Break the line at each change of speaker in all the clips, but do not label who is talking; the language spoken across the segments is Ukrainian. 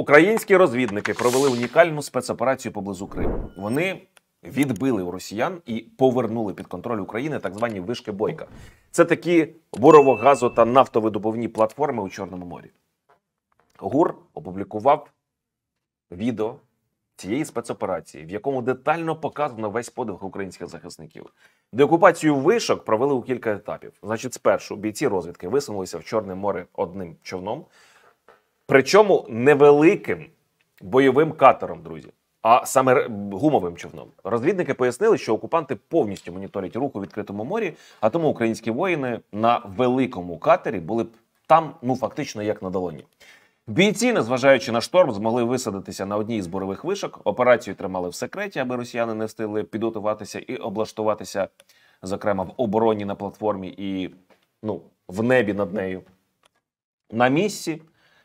Українські розвідники провели унікальну спецоперацію поблизу Криму. Вони відбили у росіян і повернули під контроль України так звані вишки бойка. Це такі бурово-газо та нафтовидобувні платформи у Чорному морі. ГУР опублікував відео цієї спецоперації, в якому детально показано весь подвиг українських захисників. Деокупацію вишок провели у кілька етапів. Значить, спершу бійці розвідки висунулися в Чорне море одним човном. Причому невеликим бойовим катером, друзі, а саме гумовим човном. Розвідники пояснили, що окупанти повністю моніторять руку у відкритому морі, а тому українські воїни на великому катері були б там, ну фактично, як на долоні. Бійці, незважаючи на шторм, змогли висадитися на одній з бурових вишок. Операцію тримали в секреті, аби росіяни не встигли підготуватися і облаштуватися, зокрема в обороні на платформі і ну, в небі над нею. На місці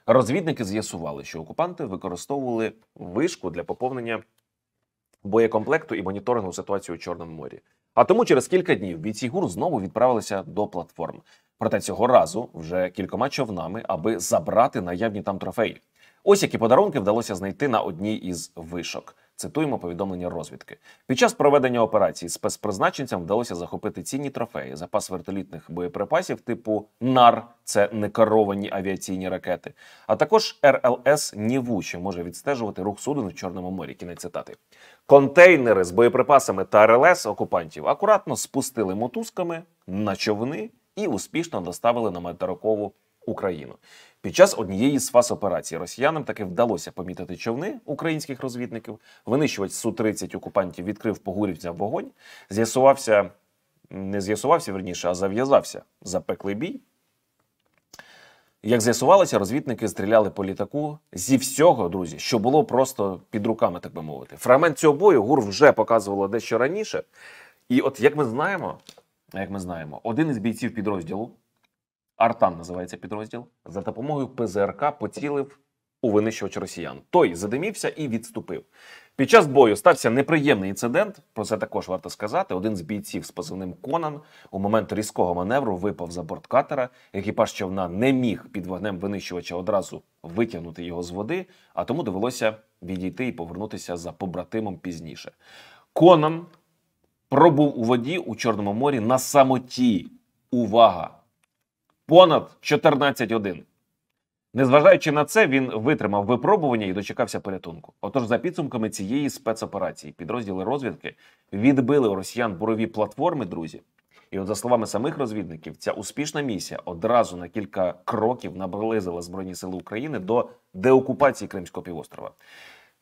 Розвідники з'ясували, що окупанти використовували вишку для поповнення боєкомплекту і моніторингу ситуації у Чорному морі. А тому через кілька днів бійці гур знову відправилися до платформ. Проте цього разу вже кількома човнами, аби забрати наявні там трофеї. Ось які подарунки вдалося знайти на одній із вишок. Цитуємо повідомлення розвідки. Під час проведення операції спецпризначенцям вдалося захопити цінні трофеї, запас вертолітних боєприпасів типу НАР це некеровані авіаційні ракети. А також РЛС Ніву, що може відстежувати рух суден в Чорному морі. Кінець цитати. Контейнери з боєприпасами та РЛС окупантів акуратно спустили мотузками на човни і успішно доставили на метарокову Україну. Під час однієї з фаз операцій росіянам таки вдалося помітити човни українських розвідників. Винищувач су 30 окупантів відкрив погурівця вогонь. З'ясувався не з'ясувався верніше, а зав'язався запеклий бій. Як з'ясувалося, розвідники стріляли по літаку зі всього, друзі, що було просто під руками, так би мовити. Фрагмент цього бою ГУР вже показувало дещо раніше. І от як ми знаємо, як ми знаємо, один із бійців підрозділу Артан називається підрозділ. За допомогою ПЗРК поцілив у винищувач росіян. Той задимівся і відступив. Під час бою стався неприємний інцидент. Про це також варто сказати. Один з бійців з позивним Конан у момент різкого маневру випав за борт катера. Екіпаж човна не міг під вогнем винищувача одразу витягнути його з води, а тому довелося відійти і повернутися за побратимом пізніше. Конан пробув у воді у Чорному морі на самоті. Увага! понад 14 годин. Незважаючи на це, він витримав випробування і дочекався порятунку. Отож, за підсумками цієї спецоперації, підрозділи розвідки відбили у росіян бурові платформи, друзі. І, от, за словами самих розвідників, ця успішна місія одразу на кілька кроків наблизила Збройні Сили України до деокупації Кримського півострова.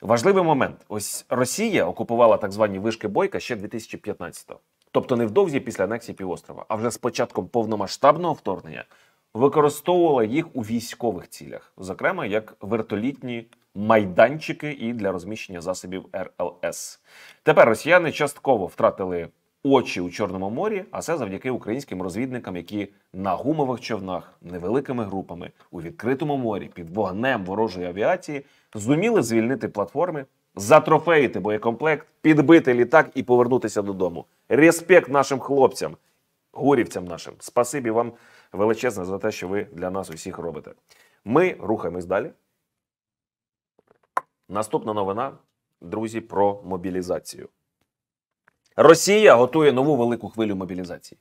Важливий момент: ось Росія окупувала так звані вишки Бойка ще 2015-го тобто невдовзі після анексії півострова, а вже з початком повномасштабного вторгнення використовувала їх у військових цілях, зокрема як вертолітні майданчики і для розміщення засобів РЛС. Тепер росіяни частково втратили. Очі у Чорному морі, а це завдяки українським розвідникам, які на гумових човнах невеликими групами у відкритому морі під вогнем ворожої авіації зуміли звільнити платформи затрофеїти боєкомплект, підбити літак і повернутися додому. Респект нашим хлопцям, горівцям нашим. Спасибі вам величезне за те, що ви для нас усіх робите. Ми рухаємось далі. Наступна новина, друзі, про мобілізацію. Росія готує нову велику хвилю мобілізації.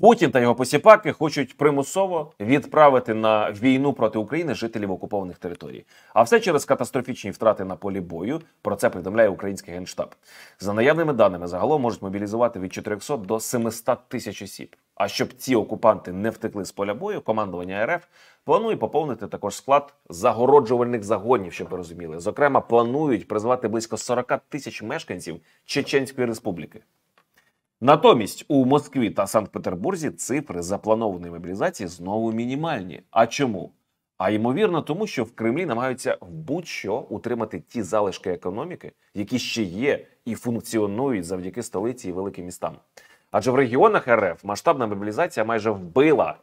Путін та його посіпаки хочуть примусово відправити на війну проти України жителів окупованих територій. А все через катастрофічні втрати на полі бою. Про це повідомляє український генштаб. За наявними даними загалом можуть мобілізувати від 400 до 700 тисяч осіб. А щоб ці окупанти не втекли з поля бою, командування РФ планує поповнити також склад загороджувальних загонів, щоб ви розуміли. Зокрема, планують призвати близько 40 тисяч мешканців Чеченської республіки. Натомість у Москві та Санкт-Петербурзі цифри запланованої мобілізації знову мінімальні. А чому? А ймовірно, тому що в Кремлі намагаються в будь-що утримати ті залишки економіки, які ще є і функціонують завдяки столиці і великим містам. Адже в регіонах РФ масштабна мобілізація майже вбила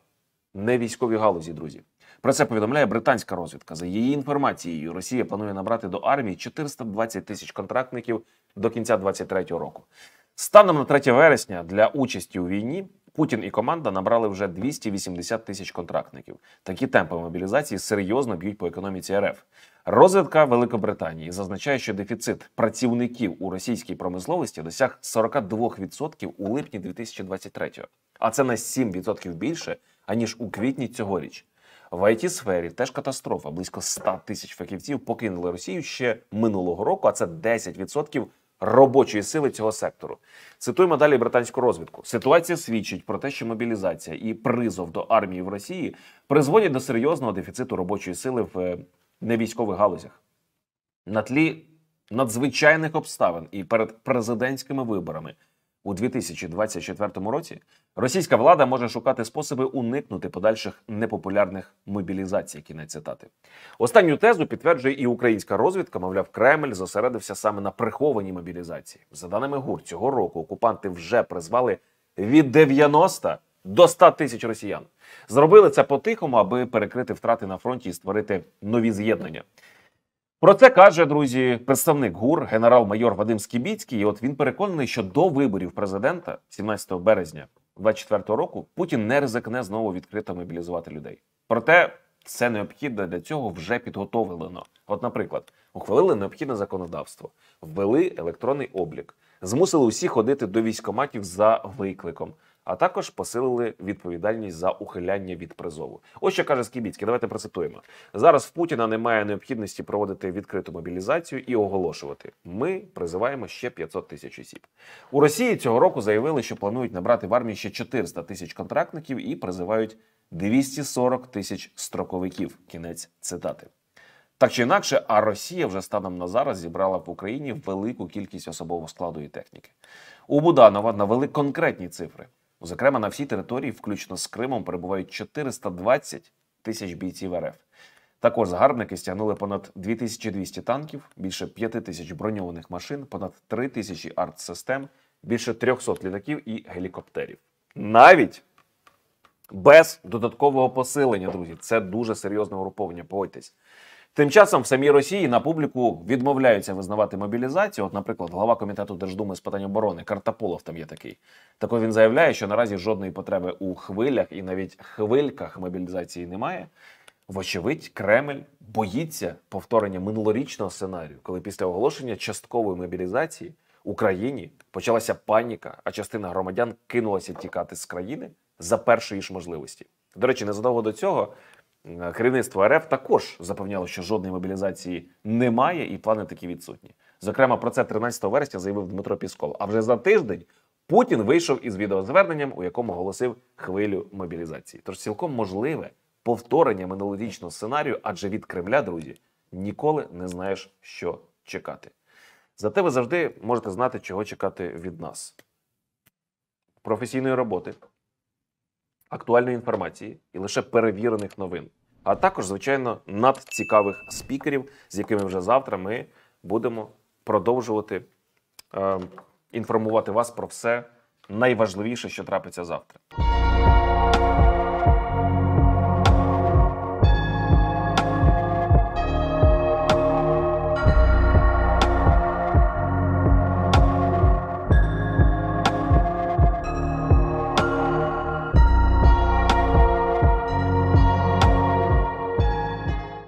не військові галузі, друзі. Про це повідомляє британська розвідка. За її інформацією, Росія планує набрати до армії 420 тисяч контрактників до кінця 2023 року. Станом на 3 вересня для участі у війні Путін і команда набрали вже 280 тисяч контрактників. Такі темпи мобілізації серйозно б'ють по економіці РФ. Розвідка Великобританії зазначає, що дефіцит працівників у російській промисловості досяг 42% у липні 2023-го. а це на 7% більше аніж у квітні цьогоріч. В it сфері теж катастрофа. Близько 100 тисяч фахівців покинули Росію ще минулого року, а це 10% робочої сили цього сектору. Цитуємо далі британську розвідку. Ситуація свідчить про те, що мобілізація і призов до армії в Росії призводять до серйозного дефіциту робочої сили в е, невійськових галузях. На тлі надзвичайних обставин і перед президентськими виборами у 2024 році російська влада може шукати способи уникнути подальших непопулярних мобілізацій. Кінець цитати. Останню тезу підтверджує і українська розвідка. Мовляв, Кремль зосередився саме на прихованій мобілізації. За даними ГУР, цього року окупанти вже призвали від 90 до 100 тисяч росіян. Зробили це по-тихому, аби перекрити втрати на фронті і створити нові з'єднання. Про це каже друзі представник ГУР, генерал-майор Вадим Скібіцький. І От він переконаний, що до виборів президента 17 березня 2024 року Путін не ризикне знову відкрито мобілізувати людей. Проте це необхідно для цього вже підготовлено. От, наприклад, ухвалили необхідне законодавство, ввели електронний облік, змусили усі ходити до військоматів за викликом а також посилили відповідальність за ухиляння від призову. Ось що каже Скібіцький, давайте процитуємо. Зараз в Путіна немає необхідності проводити відкриту мобілізацію і оголошувати. Ми призиваємо ще 500 тисяч осіб. У Росії цього року заявили, що планують набрати в армії ще 400 тисяч контрактників і призивають 240 тисяч строковиків. Кінець цитати. Так чи інакше, а Росія вже станом на зараз зібрала в Україні велику кількість особового складу і техніки. У Буданова навели конкретні цифри. Зокрема, на всій території, включно з Кримом, перебувають 420 тисяч бійців РФ. Також загарбники стягнули понад 2200 танків, більше 5 тисяч броньованих машин, понад 3 тисячі артсистем, більше 300 літаків і гелікоптерів. Навіть без додаткового посилення, друзі, це дуже серйозне угруповання. Погодьтесь. Тим часом в самій Росії на публіку відмовляються визнавати мобілізацію. От, наприклад, голова комітету Держдуми з питань оборони Картаполов там є такий. Так він заявляє, що наразі жодної потреби у хвилях і навіть хвильках мобілізації немає. Вочевидь, Кремль боїться повторення минулорічного сценарію, коли після оголошення часткової мобілізації Україні почалася паніка, а частина громадян кинулася тікати з країни за першої ж можливості. До речі, незадовго до цього керівництво РФ також запевняло, що жодної мобілізації немає, і плани такі відсутні. Зокрема, про це 13 вересня заявив Дмитро Пісков. А вже за тиждень Путін вийшов із відеозверненням, у якому оголосив хвилю мобілізації. Тож цілком можливе повторення минулорічного сценарію, адже від Кремля, друзі, ніколи не знаєш, що чекати. Зате ви завжди можете знати, чого чекати від нас. Професійної роботи актуальної інформації і лише перевірених новин, а також, звичайно, надцікавих спікерів, з якими вже завтра ми будемо продовжувати е, інформувати вас про все найважливіше, що трапиться завтра.